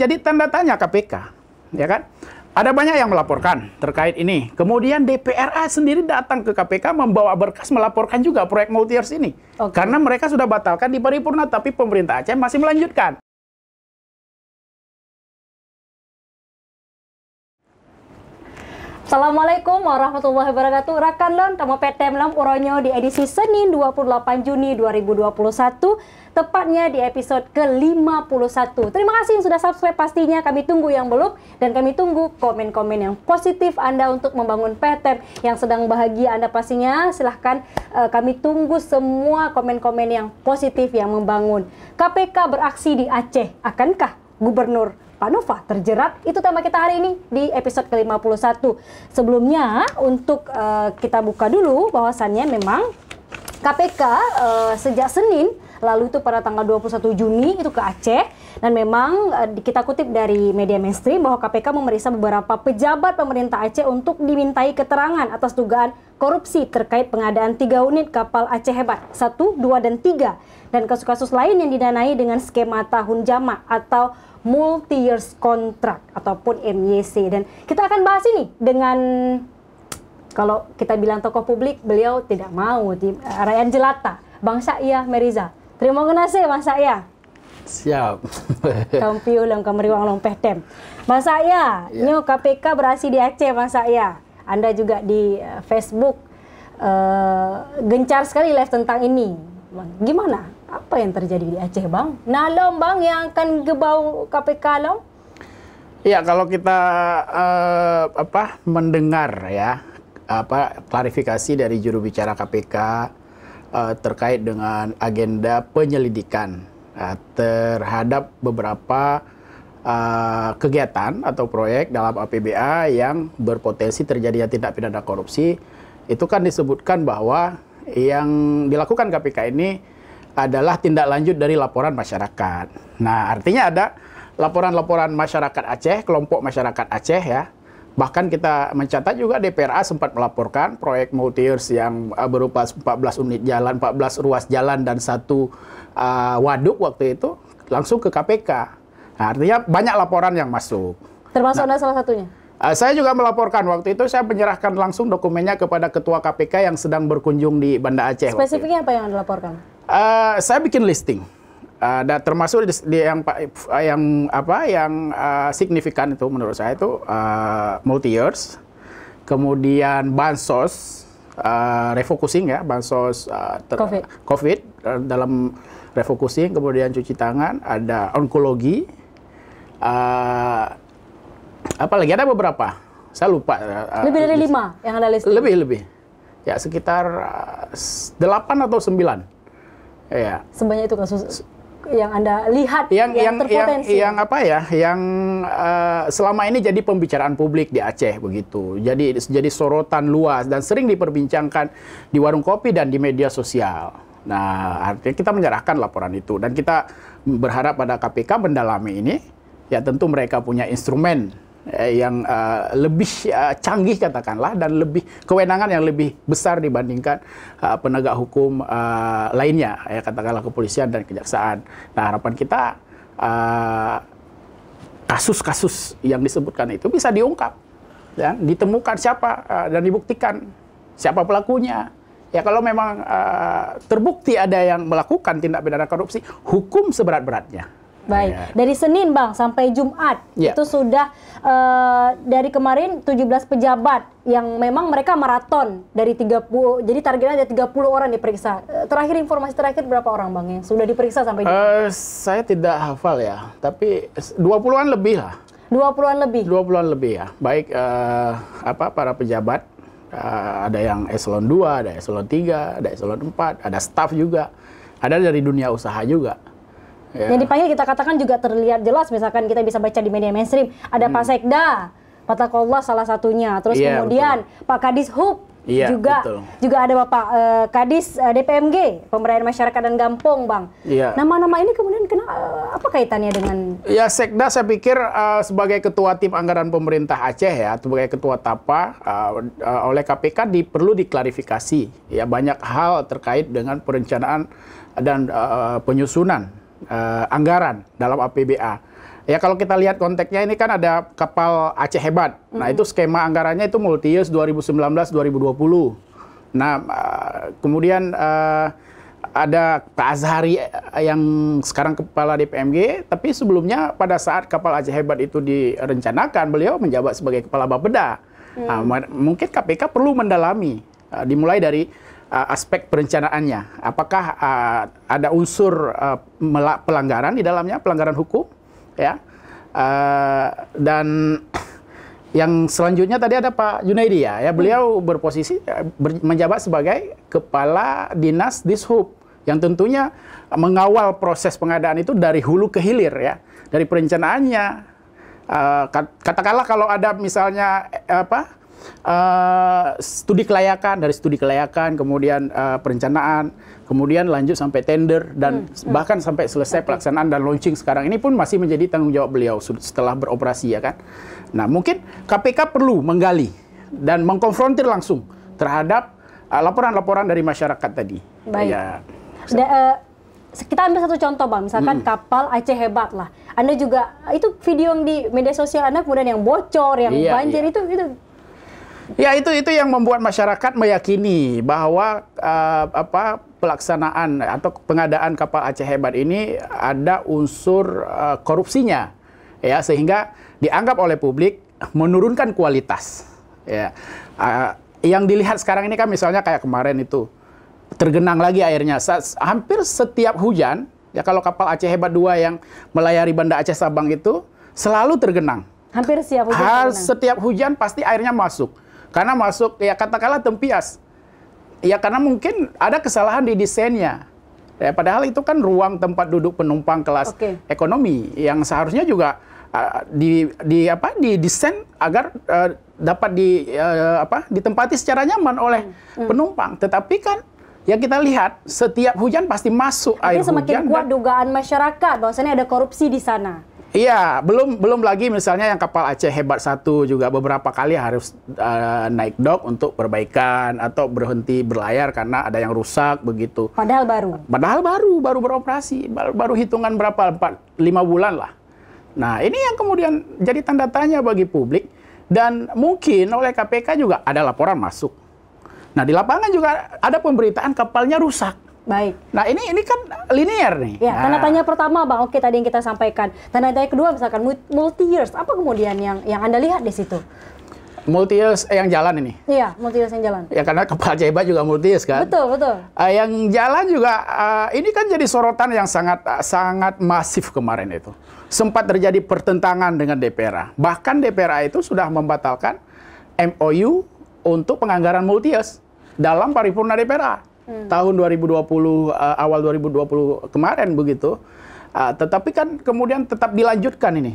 jadi tanda tanya KPK, ya kan? Ada banyak yang melaporkan terkait ini. Kemudian DPRA sendiri datang ke KPK membawa berkas melaporkan juga proyek multiers ini. Okay. Karena mereka sudah batalkan di paripurna, tapi pemerintah Aceh masih melanjutkan. Assalamualaikum warahmatullahi wabarakatuh Rakan Lon, tamu PT Melam Uronyo di edisi Senin 28 Juni 2021 Tepatnya di episode ke-51 Terima kasih yang sudah subscribe pastinya Kami tunggu yang belum Dan kami tunggu komen-komen yang positif Anda untuk membangun PT Yang sedang bahagia Anda pastinya Silahkan uh, kami tunggu semua komen-komen yang positif yang membangun KPK beraksi di Aceh Akankah Gubernur Panova terjerat. Itu tema kita hari ini di episode ke-51. Sebelumnya untuk uh, kita buka dulu bahwasannya memang KPK uh, eh, sejak Senin lalu itu pada tanggal 21 Juni itu ke Aceh dan memang eh, kita kutip dari media mainstream bahwa KPK memeriksa beberapa pejabat pemerintah Aceh untuk dimintai keterangan atas dugaan korupsi terkait pengadaan tiga unit kapal Aceh Hebat, satu, dua, dan tiga. Dan kasus-kasus lain yang didanai dengan skema tahun jamak atau multi years contract ataupun MYC dan kita akan bahas ini dengan kalau kita bilang tokoh publik beliau tidak mau di eh, Ryan Jelata Bang Sa'ia Meriza terima kasih Bang Sa'ia Siap. Kampio lang kameriwang long pehtem. Mas saya, yeah. nyo KPK berhasil di Aceh Bang Sa'ia Anda juga di eh, Facebook uh, gencar sekali live tentang ini. Gimana apa yang terjadi di Aceh bang? Nalom bang yang akan gebau KPK lom? Iya, kalau kita uh, apa mendengar ya apa klarifikasi dari juru bicara KPK uh, eh, terkait dengan agenda penyelidikan uh, terhadap beberapa uh, kegiatan atau proyek dalam APBA yang berpotensi terjadinya tindak pidana korupsi itu kan disebutkan bahwa yang dilakukan KPK ini adalah tindak lanjut dari laporan masyarakat. Nah, artinya ada laporan-laporan masyarakat Aceh, kelompok masyarakat Aceh ya. Bahkan kita mencatat juga DPRA sempat melaporkan proyek years yang uh, berupa 14 unit jalan, 14 ruas jalan dan satu uh, waduk waktu itu langsung ke KPK. Nah, artinya banyak laporan yang masuk. Termasuk nah, salah satunya? Uh, saya juga melaporkan waktu itu saya menyerahkan langsung dokumennya kepada ketua KPK yang sedang berkunjung di Banda Aceh. Spesifiknya apa yang Anda laporkan? Eh, saya bikin listing. Uh, termasuk di, di yang yang apa yang uh, signifikan itu menurut saya itu uh, multi years kemudian bansos uh, refocusing ya bansos uh, covid, COVID uh, dalam refocusing kemudian cuci tangan ada onkologi uh, apa lagi ada beberapa saya lupa uh, lebih dari lima yang ada listing lebih lebih ya sekitar delapan atau sembilan Iya. Sebanyak itu kasus yang anda lihat yang yang yang, terpotensi. yang, yang apa ya yang uh, selama ini jadi pembicaraan publik di Aceh begitu jadi jadi sorotan luas dan sering diperbincangkan di warung kopi dan di media sosial nah artinya kita menyerahkan laporan itu dan kita berharap pada KPK mendalami ini ya tentu mereka punya instrumen Eh, yang uh, lebih uh, canggih katakanlah dan lebih kewenangan yang lebih besar dibandingkan uh, penegak hukum uh, lainnya ya katakanlah kepolisian dan kejaksaan. Nah harapan kita kasus-kasus uh, yang disebutkan itu bisa diungkap dan ditemukan siapa uh, dan dibuktikan siapa pelakunya. Ya kalau memang uh, terbukti ada yang melakukan tindak pidana korupsi, hukum seberat-beratnya Baik, ya. dari Senin Bang sampai Jumat ya. itu sudah uh, dari kemarin 17 pejabat yang memang mereka maraton dari 30 jadi targetnya ada 30 orang diperiksa. Eh, terakhir informasi terakhir berapa orang Bang yang sudah diperiksa sampai Jumat? Uh, saya tidak hafal ya, tapi 20-an lebih lah. 20-an lebih. 20-an lebih ya. Baik uh, apa para pejabat uh, ada yang eselon 2, ada eselon 3, ada eselon 4, ada staf juga. Ada dari dunia usaha juga. Yeah. Yang dipanggil kita katakan juga terlihat jelas, misalkan kita bisa baca di media mainstream, ada hmm. Pak Sekda, Pak Takullah salah satunya, terus yeah, kemudian betul. Pak Kadis Hub Iya, juga betul. juga ada Bapak uh, Kadis uh, eh, DPMG Pemberdayaan Masyarakat dan gampung Bang. nama iya. Nama-nama ini kemudian kena uh, apa kaitannya dengan Ya Sekda saya pikir sebagai ketua tim anggaran pemerintah Aceh ya, sebagai ketua TAPA oleh KPK di, perlu diklarifikasi ya banyak hal terkait dengan perencanaan dan penyusunan uh, anggaran dalam APBA. Ya kalau kita lihat konteksnya ini kan ada kapal Aceh Hebat. Mm Nah itu skema anggarannya itu multi years 2019-2020. Nah uh, kemudian uh, ada Pak Azhari yang sekarang kepala DPMG, tapi sebelumnya pada saat kapal Aceh Hebat itu direncanakan, beliau menjabat sebagai kepala Bapeda. Hmm. Nah, mungkin KPK perlu mendalami, uh, dimulai dari uh, aspek perencanaannya. Apakah uh, ada unsur uh, pelanggaran di dalamnya, pelanggaran hukum, ya? Uh, dan yang selanjutnya tadi ada Pak Junaidi ya, ya beliau hmm. berposisi uh, ber, menjabat sebagai kepala dinas dishub yang tentunya mengawal proses pengadaan itu dari hulu ke hilir ya, dari perencanaannya. Uh, katakanlah kalau ada misalnya eh, apa Eh, studi kelayakan dari studi kelayakan kemudian uh, perencanaan kemudian lanjut sampai tender dan hmm, hmm. bahkan sampai selesai okay. pelaksanaan dan launching sekarang ini pun masih menjadi tanggung jawab beliau setelah beroperasi ya kan nah mungkin KPK perlu menggali dan mengkonfrontir langsung terhadap eh, laporan-laporan uh, dari masyarakat tadi baik ya. da, uh, kita ambil satu contoh bang misalkan -hmm. kapal Aceh hebat lah anda juga itu video yang di media sosial anda kemudian yang bocor yang iya, banjir iya. itu itu Ya itu itu yang membuat masyarakat meyakini bahwa uh, apa pelaksanaan atau pengadaan kapal Aceh Hebat ini ada unsur uh, korupsinya ya sehingga dianggap oleh publik menurunkan kualitas ya uh, yang dilihat sekarang ini kan misalnya kayak kemarin itu tergenang lagi airnya Sa hampir setiap hujan ya kalau kapal Aceh Hebat 2 yang melayari Banda Aceh Sabang itu selalu tergenang hampir setiap hujan Ha setiap hujan pasti airnya masuk karena masuk, ya katakanlah tempias. Ya karena mungkin ada kesalahan di desainnya. Ya, padahal itu kan ruang tempat duduk penumpang kelas okay. ekonomi yang seharusnya juga uh, di di apa di desain agar uh, dapat di uh, apa ditempati secara nyaman oleh hmm. penumpang. Tetapi kan Ya kita lihat setiap hujan pasti masuk Jadi air semakin hujan. Semakin kuat dan... dugaan masyarakat bahwasanya ada korupsi di sana. Iya, belum belum lagi misalnya yang kapal Aceh Hebat satu juga beberapa kali harus uh, naik dok untuk perbaikan atau berhenti berlayar karena ada yang rusak begitu. Padahal baru. Padahal baru baru beroperasi, baru, baru hitungan berapa empat lima bulan lah. Nah ini yang kemudian jadi tanda tanya bagi publik dan mungkin oleh KPK juga ada laporan masuk. Nah di lapangan juga ada pemberitaan kapalnya rusak Baik. Nah ini ini kan linear nih. Ya, nah. tanda tanya pertama bang, oke tadi yang kita sampaikan. Tanda tanya kedua misalkan multi years, apa kemudian yang yang anda lihat di situ? Multi years eh, yang jalan ini. Iya, multi years yang jalan. Ya karena kepala Jaiba juga multi years kan. Betul betul. Uh, yang jalan juga uh, ini kan jadi sorotan yang sangat uh, sangat masif kemarin itu. Sempat terjadi pertentangan dengan DPRA. Bahkan DPRA itu sudah membatalkan MOU untuk penganggaran multi years dalam paripurna DPRA hmm. tahun 2020 uh, eh, awal 2020 kemarin begitu. Uh, tetapi kan kemudian tetap dilanjutkan ini.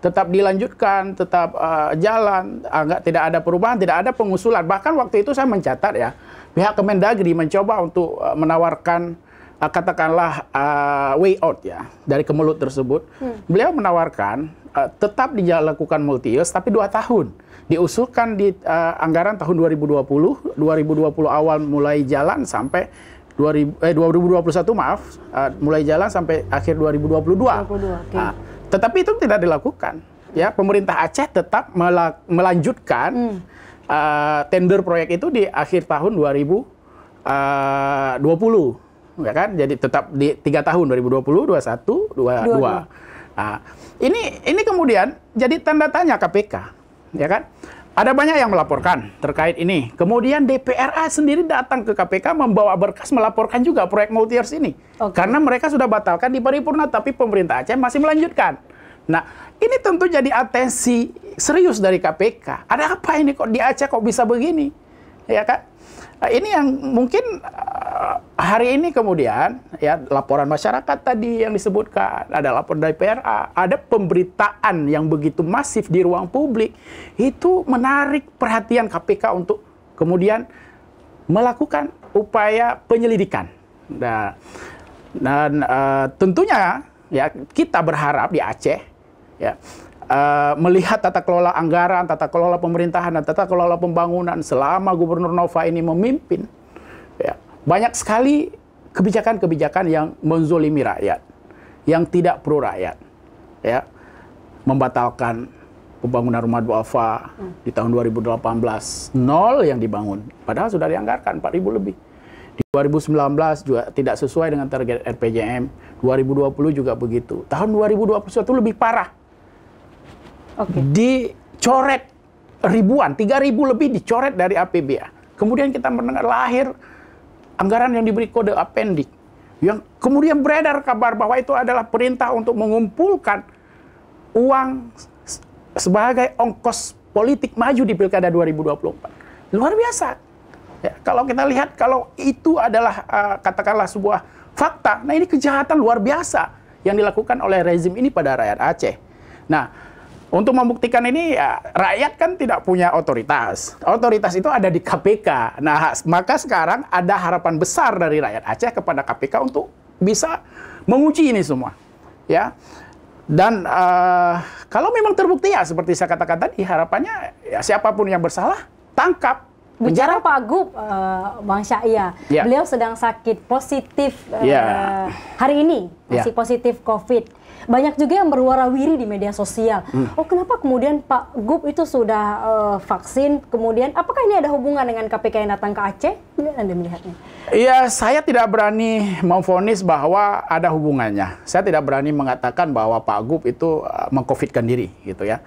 Tetap dilanjutkan, tetap uh, jalan, agak ah, tidak ada perubahan, tidak ada pengusulan. Bahkan waktu itu saya mencatat ya, pihak Kemendagri mencoba untuk uh, menawarkan uh, katakanlah uh, way out ya dari kemelut tersebut. Hmm. Beliau menawarkan uh, tetap dilakukan multi use tapi dua tahun diusulkan di uh, anggaran tahun 2020, 2020 awal mulai jalan sampai 2000, eh, 2021 maaf, uh, mulai jalan sampai akhir 2022. 2022 okay. nah, tetapi itu tidak dilakukan. Ya, pemerintah Aceh tetap melanjutkan hmm. uh, tender proyek itu di akhir tahun 2020. Ya kan? Jadi tetap di tiga tahun 2020, 21, 22. 22. Nah, ini ini kemudian jadi tanda tanya KPK ya kan? Ada banyak yang melaporkan terkait ini. Kemudian DPRA sendiri datang ke KPK membawa berkas melaporkan juga proyek multiers ini. Okay. Karena mereka sudah batalkan di paripurna, tapi pemerintah Aceh masih melanjutkan. Nah, ini tentu jadi atensi serius dari KPK. Ada apa ini kok di Aceh kok bisa begini? Ya kan? Eh, ini yang mungkin eh, hari ini kemudian ya laporan masyarakat tadi yang disebutkan ada laporan dari PRA ada pemberitaan yang begitu masif di ruang publik itu menarik perhatian KPK untuk kemudian melakukan upaya penyelidikan nah, dan uh, tentunya ya kita berharap di Aceh ya Eh, melihat tata kelola anggaran, tata kelola pemerintahan, dan tata kelola pembangunan selama Gubernur Nova ini memimpin, ya, banyak sekali kebijakan-kebijakan yang menzolimi rakyat, yang tidak pro rakyat, ya, membatalkan pembangunan rumah duafa hmm. di tahun 2018 nol yang dibangun, padahal sudah dianggarkan 4.000 lebih. Di 2019 juga tidak sesuai dengan target RPJM, 2020 juga begitu. Tahun 2021 lebih parah okay. dicoret ribuan, tiga ribu lebih dicoret dari APBA. Kemudian kita mendengar lahir anggaran yang diberi kode appendix. Yang kemudian beredar kabar bahwa itu adalah perintah untuk mengumpulkan uang sebagai ongkos politik maju di Pilkada 2024. Luar biasa. Ya, kalau kita lihat kalau itu adalah uh, katakanlah sebuah fakta, nah ini kejahatan luar biasa yang dilakukan oleh rezim ini pada rakyat Aceh. Nah, untuk membuktikan ini, ya, rakyat kan tidak punya otoritas. Otoritas itu ada di KPK. Nah, maka sekarang ada harapan besar dari rakyat Aceh kepada KPK untuk bisa menguji ini semua, ya. Dan uh, kalau memang terbukti ya, seperti saya katakan tadi, harapannya ya, siapapun yang bersalah tangkap Bicara Gub, uh, eh, Bang Syahia, yeah. beliau sedang sakit positif uh, eh, yeah. hari ini ya. masih yeah. positif COVID. Banyak juga yang berwarawiri di media sosial. Hmm. Oh, kenapa kemudian Pak Gub itu sudah uh, vaksin? Kemudian, apakah ini ada hubungan dengan KPK yang datang ke Aceh? Bagaimana Anda melihatnya? Iya, saya tidak berani memfonis bahwa ada hubungannya. Saya tidak berani mengatakan bahwa Pak Gub itu uh, mengcovidkan diri, gitu ya.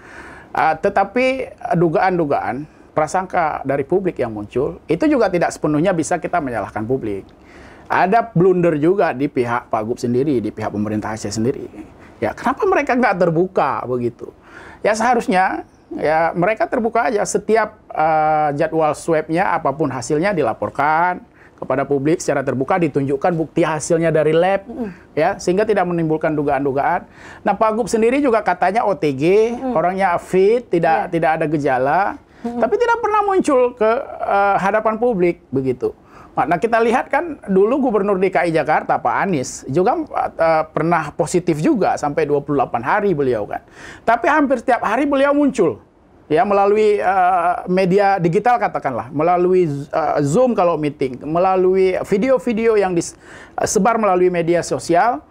Uh, tetapi dugaan-dugaan prasangka dari publik yang muncul, itu juga tidak sepenuhnya bisa kita menyalahkan publik. Ada blunder juga di pihak Pak Gub sendiri, di pihak pemerintah Asia sendiri. Ya, kenapa mereka nggak terbuka begitu? Ya seharusnya ya mereka terbuka aja setiap uh, jadwal swabnya apapun hasilnya dilaporkan kepada publik secara terbuka ditunjukkan bukti hasilnya dari lab ya sehingga tidak menimbulkan dugaan-dugaan. Nah Pak Gub sendiri juga katanya OTG mm. orangnya fit tidak yeah. tidak ada gejala hmm. tapi tidak pernah muncul ke uh, hadapan publik begitu. Nah, nah kita lihat kan dulu Gubernur DKI Jakarta Pak Anies juga uh, pernah positif juga sampai 28 hari beliau kan. Tapi hampir setiap hari beliau muncul ya melalui uh, media digital katakanlah, melalui uh, Zoom kalau meeting, melalui video-video yang disebar melalui media sosial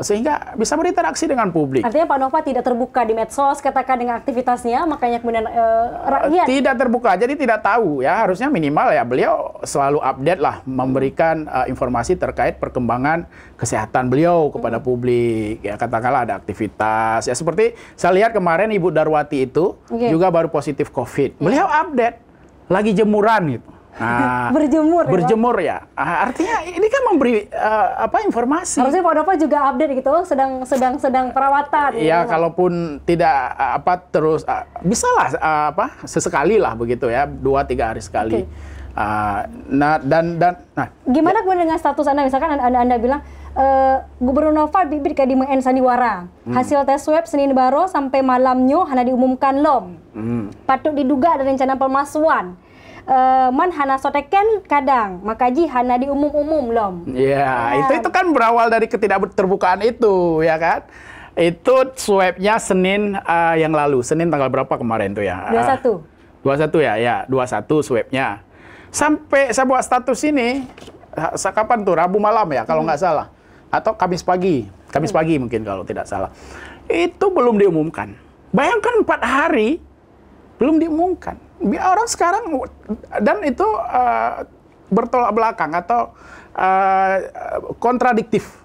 sehingga bisa berinteraksi dengan publik. Artinya Pak Nova tidak terbuka di medsos katakan dengan aktivitasnya makanya kemudian e, rakyat tidak terbuka jadi tidak tahu ya harusnya minimal ya beliau selalu update lah memberikan e, informasi terkait perkembangan kesehatan beliau kepada hmm. publik ya katakanlah ada aktivitas ya seperti saya lihat kemarin Ibu Darwati itu okay. Iya. juga baru positif Covid. Iya. Beliau update lagi jemuran gitu Nah, berjemur ya, berjemur ya, ya. artinya ini kan memberi uh, apa informasi harusnya Pak Dopo juga update gitu sedang sedang sedang perawatan Iya, ya kalaupun tidak eh, apa terus uh, eh, lah uh, apa sesekali lah begitu ya dua tiga hari sekali okay. Uh, nah dan dan nah gimana kemudian dengan status anda misalkan anda, anda bilang uh, Gubernur Nova bibit kayak di Meng Sandiwara hmm. hasil tes swab Senin baru sampai malamnya hanya diumumkan lom hmm. patut diduga ada rencana pemalsuan uh, man hana soteken kadang makaji hana di umum-umum lom. Iya, yeah, nah. itu itu kan berawal dari ketidakterbukaan itu, ya kan? Itu swabnya Senin uh, yang lalu, Senin tanggal berapa kemarin tuh ya? 21. Uh, 21 ya, ya, 21 swabnya. Sampai saya buat status ini kapan tuh Rabu malam ya kalau hmm. nggak hmm. salah atau Kamis pagi Kamis hmm. pagi mungkin kalau tidak salah itu belum diumumkan bayangkan empat hari belum diumumkan biar orang sekarang dan itu uh, bertolak belakang atau uh, kontradiktif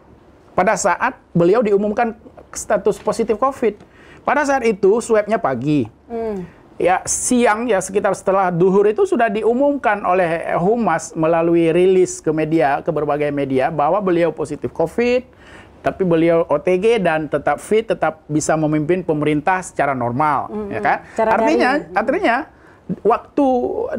pada saat beliau diumumkan status positif COVID. Pada saat itu swabnya pagi. Hmm. Ya siang ya sekitar setelah duhur itu sudah diumumkan oleh humas melalui rilis ke media ke berbagai media bahwa beliau positif COVID, tapi beliau OTG dan tetap fit, tetap bisa memimpin pemerintah secara normal, -hmm. ya kan? Cara artinya, artinya waktu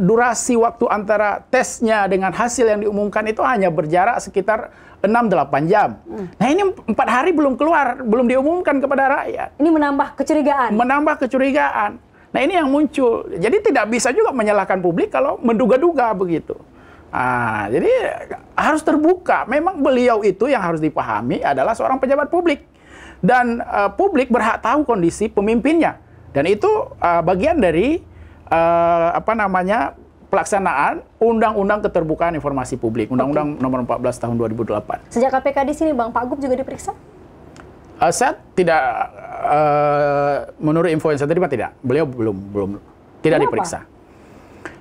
durasi waktu antara tesnya dengan hasil yang diumumkan itu hanya berjarak sekitar 6-8 jam. Hmm. Nah ini empat hari belum keluar, belum diumumkan kepada rakyat. Ini menambah kecurigaan. Menambah kecurigaan. Nah ini yang muncul. Jadi tidak bisa juga menyalahkan publik kalau menduga-duga begitu. Ah, jadi harus terbuka. Memang beliau itu yang harus dipahami adalah seorang pejabat publik dan uh, publik berhak tahu kondisi pemimpinnya. Dan itu uh, bagian dari uh, apa namanya pelaksanaan Undang-Undang Keterbukaan Informasi Publik, Undang-Undang okay. Nomor 14 Tahun 2008. Sejak KPK di sini, Bang Pak Gub juga diperiksa? Uh, saya tidak, uh, menurut info yang saya terima tidak. Beliau belum, belum tidak Kenapa? diperiksa.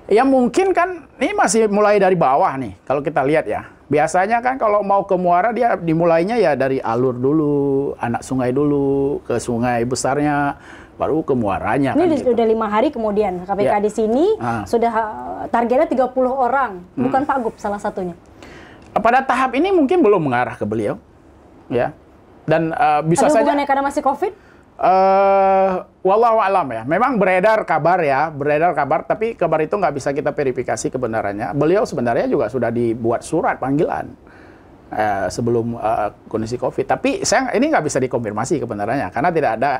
Ya mungkin kan ini masih mulai dari bawah nih kalau kita lihat ya. Biasanya kan kalau mau ke muara dia dimulainya ya dari alur dulu, anak sungai dulu, ke sungai besarnya, baru ke Muaranya. Ini kan sudah gitu. lima hari kemudian KPK ya. di sini ha. Ah. sudah eh, targetnya 30 orang, hmm. bukan Pak Gup salah satunya. Eh, pada tahap ini mungkin belum mengarah ke beliau, ya. Dan uh, bisa Ada saja. Ada karena masih COVID? Uh, walau alam ya. Memang beredar kabar ya, beredar kabar. Tapi kabar itu nggak bisa kita verifikasi kebenarannya. Beliau sebenarnya juga sudah dibuat surat panggilan. Uh, sebelum uh, kondisi COVID, tapi saya ini nggak bisa dikonfirmasi kebenarannya karena tidak ada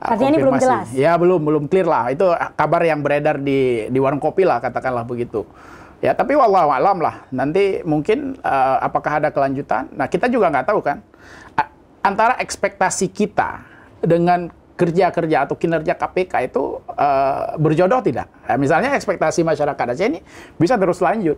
Artinya ini belum jelas. Ya belum belum clear lah. Itu kabar yang beredar di di warung kopi lah katakanlah begitu. Ya tapi walau alam lah. Nanti mungkin uh, apakah ada kelanjutan? Nah kita juga nggak tahu kan. Antara ekspektasi kita dengan kerja-kerja atau kinerja KPK itu uh, berjodoh tidak? Nah, misalnya ekspektasi masyarakat aja ini bisa terus lanjut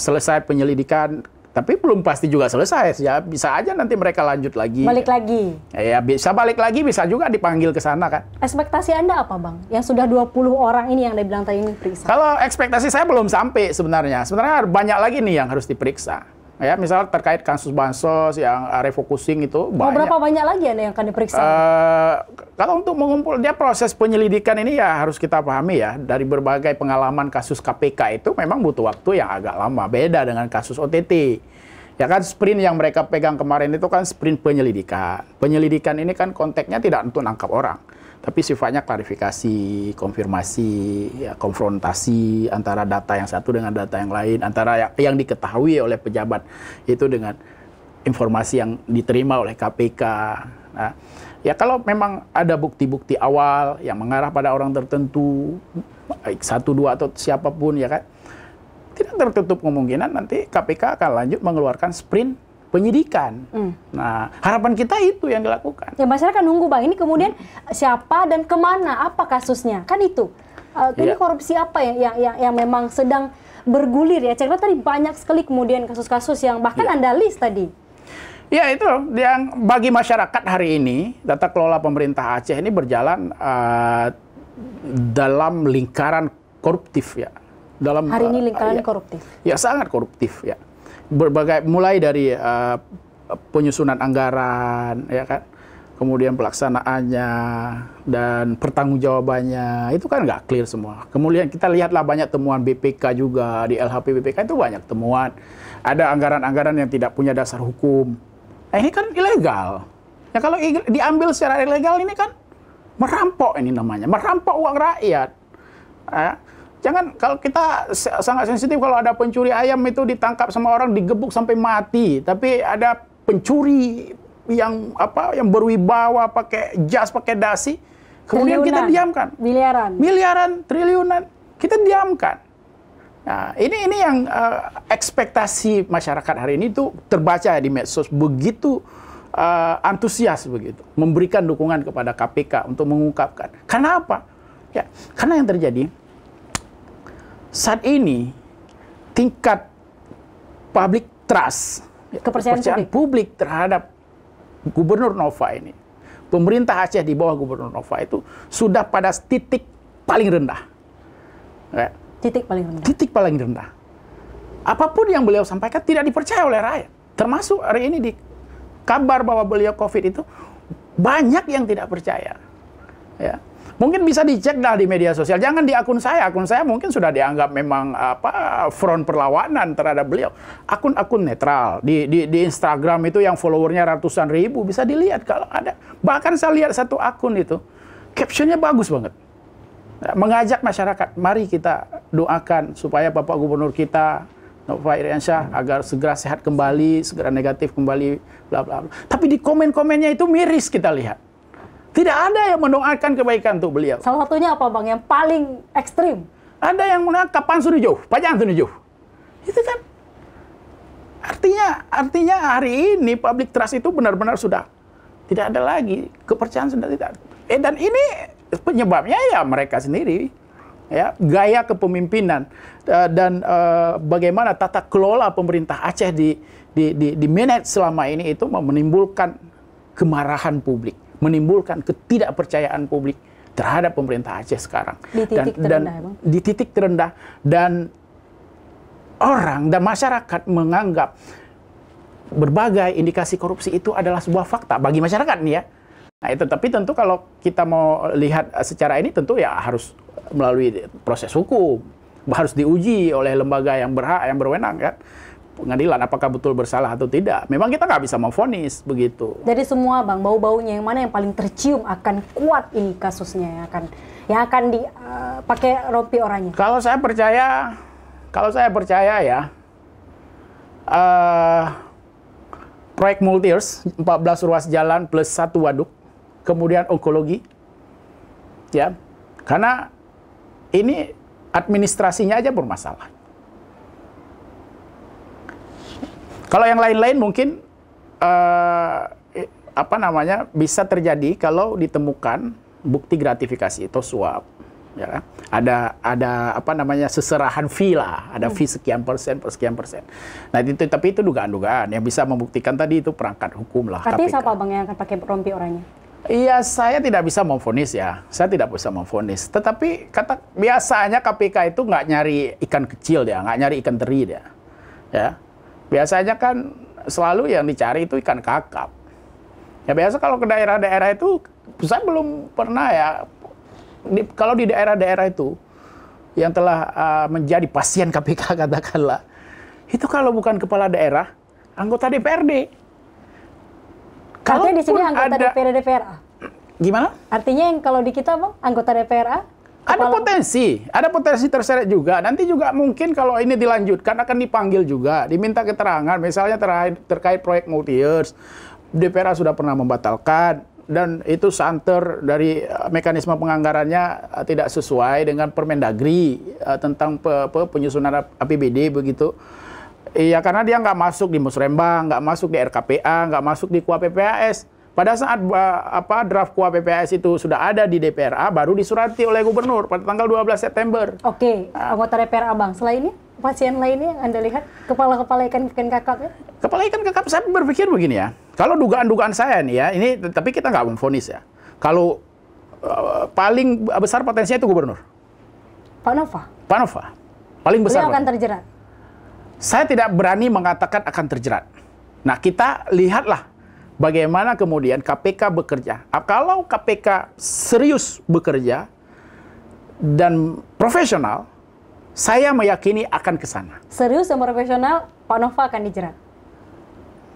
selesai penyelidikan tapi belum pasti juga selesai. Ya bisa aja nanti mereka lanjut lagi. Balik lagi. Ya bisa balik lagi, bisa juga dipanggil ke sana kan. Ekspektasi Anda apa Bang? Yang sudah 20 orang ini yang dibilang bilang tadi ini periksa. Kalau ekspektasi saya belum sampai sebenarnya. Sebenarnya banyak lagi nih yang harus diperiksa. Ya, misal terkait kasus bansos yang eh, refocusing itu banyak. berapa banyak lagi yang akan diperiksa? Uh, kalau untuk mengumpul dia proses penyelidikan ini ya harus kita pahami ya dari berbagai pengalaman kasus KPK itu memang butuh waktu yang agak lama. Beda dengan kasus OTT. Ya kan sprint yang mereka pegang kemarin itu kan sprint penyelidikan. Penyelidikan ini kan konteksnya tidak untuk nangkap orang tapi sifatnya klarifikasi, konfirmasi, ya, konfrontasi antara data yang satu dengan data yang lain, antara yang, yang diketahui oleh pejabat itu dengan informasi yang diterima oleh KPK. Nah, ya kalau memang ada bukti-bukti awal yang mengarah pada orang tertentu, baik satu dua atau siapapun ya kan, tidak tertutup kemungkinan nanti KPK akan lanjut mengeluarkan sprint penyidikan. Hmm. Nah, harapan kita itu yang dilakukan. Ya masyarakat nunggu bang ini kemudian siapa dan kemana apa kasusnya kan itu. Uh, ya. korupsi apa ya yang, yang yang memang sedang bergulir ya. Cekra tadi banyak sekali kemudian kasus-kasus yang bahkan ya. anda list tadi. Ya itu yang bagi masyarakat hari ini data kelola pemerintah Aceh ini berjalan uh, dalam lingkaran koruptif ya. Dalam hari ini eh, lingkaran uh, ya, koruptif. Ya sangat koruptif ya berbagai mulai dari uh, penyusunan anggaran ya kan kemudian pelaksanaannya dan pertanggungjawabannya itu kan nggak clear semua. Kemudian kita lihatlah banyak temuan BPK juga di LHP BPK itu banyak temuan. Ada anggaran-anggaran yang tidak punya dasar hukum. Nah, ini kan ilegal. Ya kalau diambil secara ilegal ini kan merampok ini namanya, merampok uang rakyat. Eh, jangan kalau kita sangat sensitif kalau ada pencuri ayam itu ditangkap sama orang digebuk sampai mati, tapi ada pencuri yang apa yang berwibawa pakai jas pakai dasi kemudian triliunan. kita diamkan miliaran miliaran triliunan kita diamkan Nah, ini ini yang uh, ekspektasi masyarakat hari ini itu terbaca di medsos begitu uh, antusias begitu memberikan dukungan kepada KPK untuk mengungkapkan. kenapa Ya, karena yang terjadi saat ini tingkat public trust kepercayaan, kepercayaan publik. publik terhadap Gubernur Nova ini pemerintah Aceh di bawah Gubernur Nova itu sudah pada titik paling rendah. Ya. Titik paling rendah. Titik paling rendah. Apapun yang beliau sampaikan tidak dipercaya oleh rakyat. Termasuk hari ini di kabar bahwa beliau COVID itu banyak yang tidak percaya. Ya. Mungkin bisa dicek dah di media sosial. Jangan di akun saya. Akun saya mungkin sudah dianggap memang apa front perlawanan terhadap beliau. Akun-akun netral di, di di Instagram itu yang followernya ratusan ribu bisa dilihat kalau ada. Bahkan saya lihat satu akun itu captionnya bagus banget ya, mengajak masyarakat, mari kita doakan supaya Bapak Gubernur kita Nova Iriansyah agar segera sehat kembali, segera negatif kembali, bla bla bla. Tapi di komen-komennya itu miris kita lihat. Tidak ada yang mendoakan kebaikan untuk beliau. Salah satunya apa Bang yang paling ekstrim? Ada yang mendoakan kapan sudah jauh, panjang sudah jauh. Itu kan artinya artinya hari ini public trust itu benar-benar sudah tidak ada lagi kepercayaan sudah tidak. Eh dan ini penyebabnya ya mereka sendiri ya gaya kepemimpinan eh, dan eh, bagaimana tata kelola pemerintah Aceh di di di, di manage selama ini itu menimbulkan kemarahan publik menimbulkan ketidakpercayaan publik terhadap pemerintah Aceh sekarang di titik dan, terendah, dan bang. di titik terendah dan orang dan masyarakat menganggap berbagai indikasi korupsi itu adalah sebuah fakta bagi masyarakat nih ya. Nah, itu tapi tentu kalau kita mau lihat eh, secara ini tentu ya harus melalui proses hukum, harus diuji oleh lembaga yang berhak yang berwenang kan. Ya pengadilan apakah betul bersalah atau tidak. Memang kita nggak bisa memfonis begitu. jadi semua bang bau-baunya yang mana yang paling tercium akan kuat ini kasusnya yang akan yang akan dipakai eh, uh, rompi orangnya. Kalau saya percaya, kalau saya percaya ya uh, proyek Multiers 14 ruas jalan plus satu waduk, kemudian onkologi, ya karena ini administrasinya aja bermasalah. Kalau yang lain-lain mungkin uh, apa namanya bisa terjadi kalau ditemukan bukti gratifikasi atau suap ya kan? ada ada apa namanya seserahan fee lah ada fee sekian persen persen nah itu tapi itu dugaan-dugaan yang bisa membuktikan tadi itu perangkat hukum lah Tapi siapa bang yang akan pakai rompi orangnya Iya, saya tidak bisa memfonis ya. Saya tidak bisa memfonis. Tetapi kata biasanya KPK itu nggak nyari ikan kecil ya, nggak nyari ikan teri dia. Ya, Biasanya kan selalu yang dicari itu ikan kakap. Ya biasa kalau ke daerah-daerah itu saya belum pernah ya di, kalau di daerah-daerah itu yang telah uh, menjadi pasien KPK katakanlah itu kalau bukan kepala daerah anggota DPRD. Kalau di sini anggota DPRD DPRA. Gimana? Artinya yang kalau di kita bang anggota DPRA Kepala... Ada potensi, ada potensi terseret juga. Nanti juga mungkin kalau ini dilanjutkan akan dipanggil juga, diminta keterangan. Misalnya terkait, terkait proyek multi-years, DPR sudah pernah membatalkan dan itu santer dari eh, mekanisme penganggarannya eh, tidak sesuai dengan Permendagri eh, tentang pe, pe, penyusunan APBD begitu. Iya karena dia nggak masuk di Musrembang, nggak masuk di RKPA, nggak masuk di Kuappas. Pada saat apa draft kuah PPS itu sudah ada di DPRA, baru disurati oleh gubernur pada tanggal 12 September. Oke, okay. Ah. anggota DPRA bang. ini, pasien lainnya yang anda lihat kepala-kepala ikan ikan kakap ya? Kepala ikan kakap saya berpikir begini ya. Kalau dugaan-dugaan saya nih ya, ini tapi kita nggak memfonis ya. Kalau uh, paling besar potensinya itu gubernur. Pak Nova. Pak Nova. Paling besar. Beliau akan Pak. terjerat. Saya tidak berani mengatakan akan terjerat. Nah, kita lihatlah Bagaimana kemudian KPK bekerja? Ah, kalau KPK serius bekerja dan profesional, saya meyakini akan ke sana. Serius dan profesional, Pak Nova akan dijerat.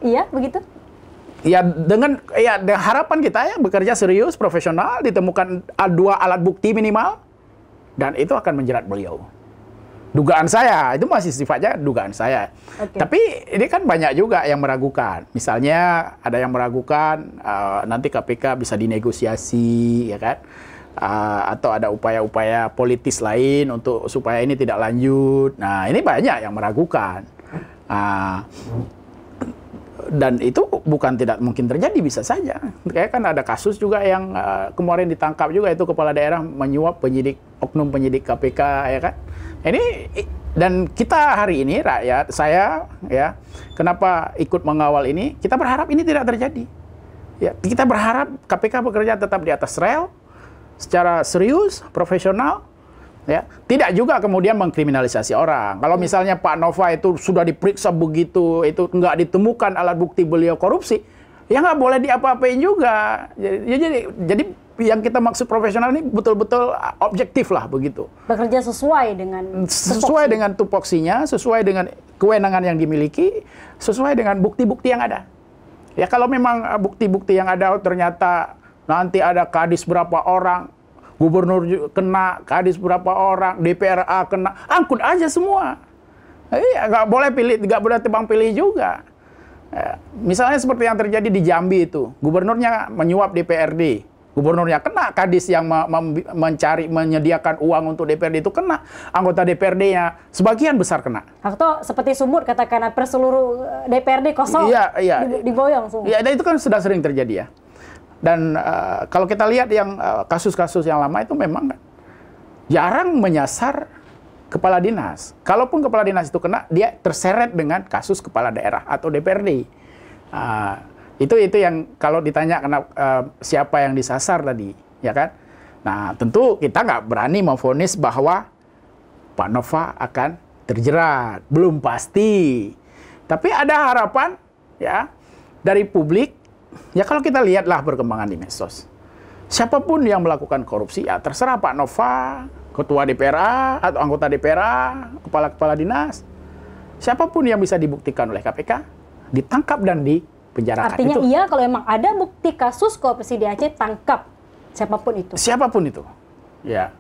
Iya, begitu? Ya dengan ya dengan harapan kita ya bekerja serius, profesional, ditemukan ah, dua alat bukti minimal dan itu akan menjerat beliau. Dugaan saya, itu masih sifatnya dugaan saya. Okay. Tapi ini kan banyak juga yang meragukan. Misalnya ada yang meragukan uh, nanti KPK bisa dinegosiasi, ya kan? Uh, atau ada upaya-upaya politis lain untuk supaya ini tidak lanjut. Nah, ini banyak yang meragukan. Uh, dan itu bukan tidak mungkin terjadi bisa saja. Kayak kan ada kasus juga yang uh, kemarin ditangkap juga itu kepala daerah menyuap penyidik oknum penyidik KPK ya kan. Ini dan kita hari ini rakyat saya ya kenapa ikut mengawal ini? Kita berharap ini tidak terjadi. Ya, kita berharap KPK bekerja tetap di atas rel secara serius, profesional, ya tidak juga kemudian mengkriminalisasi orang kalau hmm. misalnya Pak Nova itu sudah diperiksa begitu itu nggak ditemukan alat bukti beliau korupsi ya nggak boleh diapa-apain juga jadi jadi, jadi yang kita maksud profesional ini betul-betul uh, objektif lah begitu. Bekerja sesuai dengan mm, tupoksi. sesuai dengan tupoksinya, sesuai dengan kewenangan yang dimiliki, sesuai dengan bukti-bukti yang ada. Ya kalau memang uh, bukti-bukti yang ada oh, ternyata nanti ada kadis berapa orang, gubernur kena, kadis berapa orang, DPRA kena, angkut aja semua. Iya, nggak boleh pilih, nggak boleh tebang pilih juga. Ya, misalnya seperti yang terjadi di Jambi itu, gubernurnya menyuap DPRD, gubernurnya kena, kadis yang mencari menyediakan uang untuk DPRD itu kena, anggota DPRD-nya sebagian besar kena. Harto seperti sumur katakan per seluruh DPRD eh, kosong, iya, iya. diboyong semua. Iya, dan itu kan sudah sering terjadi ya. Dan uh, kalau kita lihat yang eh, kasus-kasus uh, yang lama itu memang jarang menyasar kepala dinas. Kalaupun kepala dinas itu kena, dia terseret dengan kasus kepala daerah atau DPRD. Uh, itu itu yang kalau ditanya kenapa uh, eh, siapa yang disasar tadi, ya kan? Nah, tentu kita nggak berani memfonis bahwa Pak Nova akan terjerat, belum pasti. Tapi ada harapan ya dari publik. Ya kalau kita lihatlah perkembangan di medsos. Siapapun yang melakukan korupsi, ya terserah Pak Nova, ketua DPRA atau anggota DPRA, kepala-kepala dinas, siapapun yang bisa dibuktikan oleh KPK ditangkap dan di penjara. Artinya itu, iya kalau emang ada bukti kasus korupsi di Aceh tangkap siapapun itu. Siapapun itu. Ya.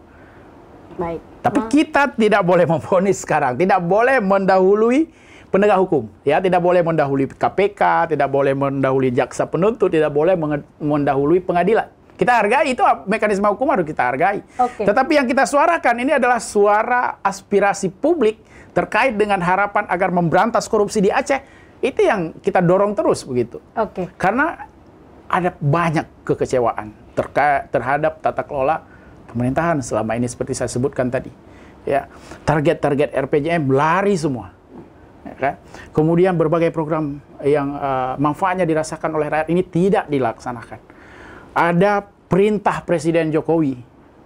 Baik. Tapi nah. kita tidak boleh memvonis sekarang, tidak boleh mendahului penegak hukum. Ya, tidak boleh mendahului KPK, tidak boleh mendahului jaksa penuntut, tidak boleh mendahului pengadilan. Kita hargai itu mekanisme hukum harus kita hargai. Okay. Tetapi yang kita suarakan ini adalah suara aspirasi publik terkait dengan harapan agar memberantas korupsi di Aceh itu yang kita dorong terus begitu. Oke. Okay. Karena ada banyak kekecewaan terhadap tata kelola pemerintahan selama ini seperti saya sebutkan tadi. Ya, target-target RPJM lari semua. Ya kan? Kemudian berbagai program yang uh, manfaatnya dirasakan oleh rakyat ini tidak dilaksanakan. Ada perintah Presiden Jokowi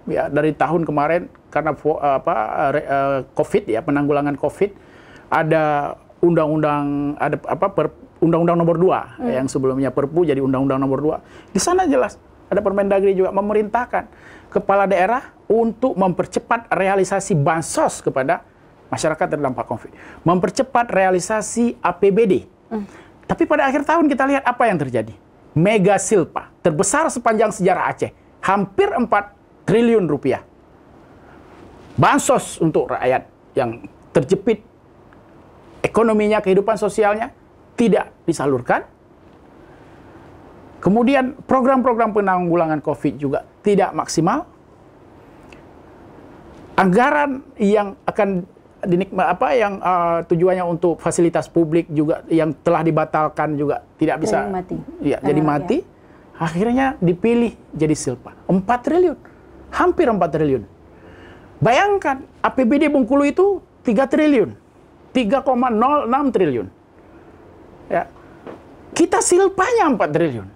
ya dari tahun kemarin karena apa uh, COVID ya penanggulangan COVID ada undang-undang ada apa per, undang-undang nomor 2 hmm. yang sebelumnya Perpu jadi undang-undang nomor 2. Di sana jelas ada Permendagri juga memerintahkan kepala daerah untuk mempercepat realisasi bansos kepada masyarakat terdampak Covid, mempercepat realisasi APBD. Hmm. Tapi pada akhir tahun kita lihat apa yang terjadi. Mega Silpa, terbesar sepanjang sejarah Aceh, hampir 4 triliun rupiah. Bansos untuk rakyat yang terjepit ekonominya, kehidupan sosialnya tidak disalurkan. Kemudian program-program penanggulangan COVID juga tidak maksimal. Anggaran yang akan dinikmati apa yang uh, tujuannya untuk fasilitas publik juga yang telah dibatalkan juga tidak bisa jadi mati. Ya, jadi mati. Ya. Akhirnya dipilih jadi silpa. 4 triliun. Hampir 4 triliun. Bayangkan APBD Bengkulu itu 3 triliun. 3,06 triliun. Ya. Kita silpanya 4 triliun.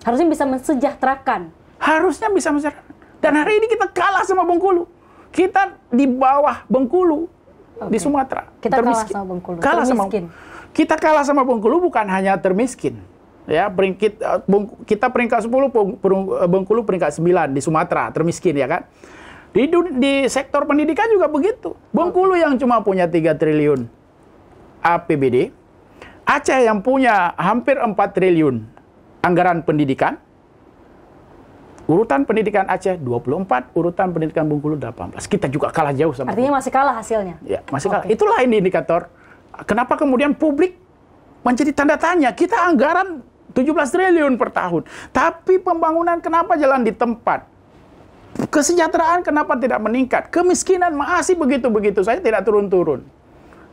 Harusnya bisa mensejahterakan. Harusnya bisa mensejahterakan. Dan hari ini kita kalah sama Bengkulu. Kita di bawah Bengkulu okay. di Sumatera. Kita termiskin. kalah sama Bengkulu. Kalah sama Kita kalah sama Bengkulu bukan hanya termiskin. Ya, peringkat eh, kita peringkat 10, eh, Bengkulu peringkat 9 di Sumatera, termiskin ya kan. Di, di sektor pendidikan juga begitu. Bengkulu yang cuma punya 3 triliun APBD, Aceh yang punya hampir 4 triliun anggaran pendidikan, urutan pendidikan Aceh 24, urutan pendidikan Bengkulu 18. Kita juga kalah jauh sama Artinya masih kalah hasilnya? Ya, masih kalah. Okay. Itulah ini indikator. Kenapa kemudian publik menjadi tanda tanya? Kita anggaran 17 triliun per tahun. Tapi pembangunan kenapa jalan di tempat? Kesejahteraan kenapa tidak meningkat? Kemiskinan masih begitu-begitu saja tidak turun-turun.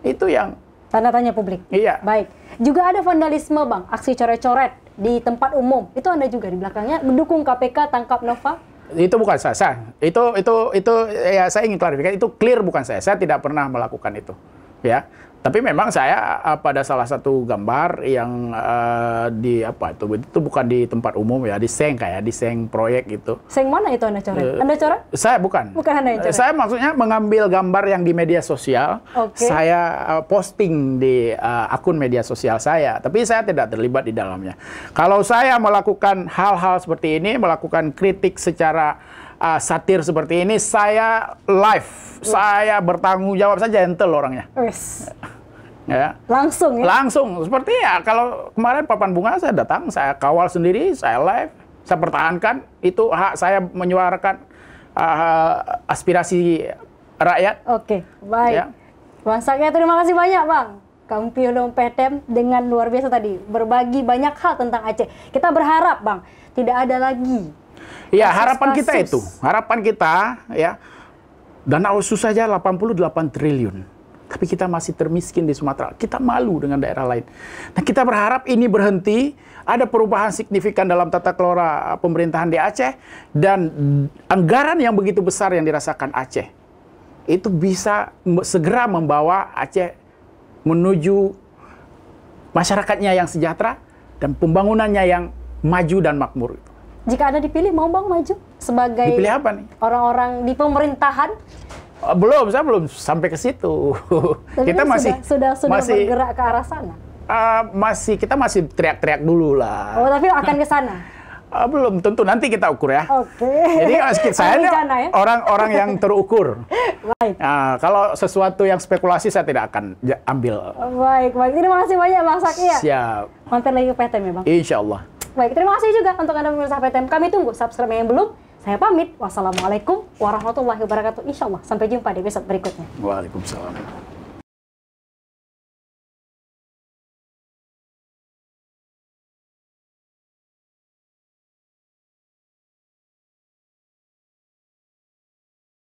Itu yang Tanda tanya publik. Iya. Baik. Juga ada vandalisme, Bang. Aksi coret-coret di tempat umum. Itu Anda juga di belakangnya mendukung KPK tangkap Nova? Itu bukan saya. saya. Itu itu itu ya saya ingin klarifikasi itu clear bukan saya. Saya tidak pernah melakukan itu. Ya. Tapi memang saya uh, pada salah satu gambar yang uh, di apa itu itu bukan di tempat umum ya di seng kayak di seng proyek gitu. Seng mana itu Anda coret? Uh, anda coret? Saya bukan. Bukan Anda coret. Saya maksudnya mengambil gambar yang di media sosial. Okay. Saya uh, posting di uh, akun media sosial saya, tapi saya tidak terlibat di dalamnya. Kalau saya melakukan hal-hal seperti ini, melakukan kritik secara uh, satir seperti ini, saya live, iya. saya bertanggung jawab, saja, gentle orangnya. Yes ya. Langsung ya? Langsung. Seperti ya kalau kemarin papan bunga saya datang, saya kawal sendiri, saya live, saya pertahankan itu hak saya menyuarakan uh, aspirasi rakyat. Oke, baik. Ya. masaknya terima kasih banyak, Bang. Kampionom PTM dengan luar biasa tadi berbagi banyak hal tentang Aceh. Kita berharap, Bang, tidak ada lagi. Iya, harapan kasus. kita itu. Harapan kita ya. Dana khusus saja 88 triliun tapi kita masih termiskin di Sumatera. Kita malu dengan daerah lain. Nah, kita berharap ini berhenti, ada perubahan signifikan dalam tata kelola uh, pemerintahan di Aceh dan anggaran yang begitu besar yang dirasakan Aceh itu bisa segera membawa Aceh menuju masyarakatnya yang sejahtera dan pembangunannya yang maju dan makmur. Jika Anda dipilih, mau Bang maju sebagai orang-orang di pemerintahan Eh, belum, saya belum sampai ke situ. Tapi kita masih sudah sudah, sudah masih, bergerak ke arah sana. Uh, masih kita masih teriak-teriak dulu lah. Oh, tapi akan ke sana. Uh, belum tentu nanti kita ukur ya. Oke. Okay. Jadi kalau saya orang-orang ya? yang terukur. baik. Nah, kalau sesuatu yang spekulasi saya tidak akan ambil. Baik, baik. Terima kasih banyak Bang ya. Siap. Mampir lagi ke PTM ya Bang. Insya Allah. Baik, terima kasih juga untuk Anda pemirsa PTM. Kami tunggu subscribe yang belum saya pamit. Wassalamualaikum warahmatullahi wabarakatuh. Insya Allah. Sampai jumpa di episode berikutnya. Waalaikumsalam.